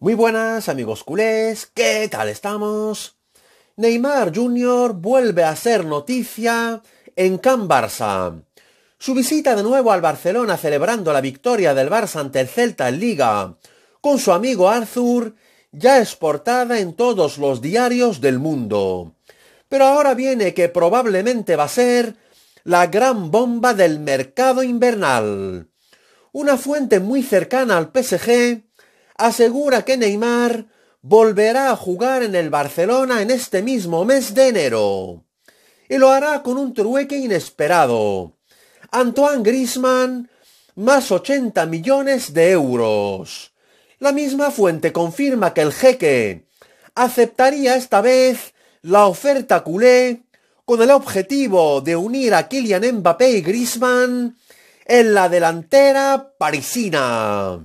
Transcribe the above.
Muy buenas amigos culés, ¿qué tal estamos? Neymar Jr. vuelve a ser noticia en Can Barça. Su visita de nuevo al Barcelona celebrando la victoria del Barça ante el Celta en Liga con su amigo Arthur ya es portada en todos los diarios del mundo. Pero ahora viene que probablemente va a ser la gran bomba del mercado invernal. Una fuente muy cercana al PSG asegura que Neymar volverá a jugar en el Barcelona en este mismo mes de enero. Y lo hará con un trueque inesperado. Antoine Grisman más 80 millones de euros. La misma fuente confirma que el jeque aceptaría esta vez la oferta culé con el objetivo de unir a Kylian Mbappé y Grisman en la delantera parisina.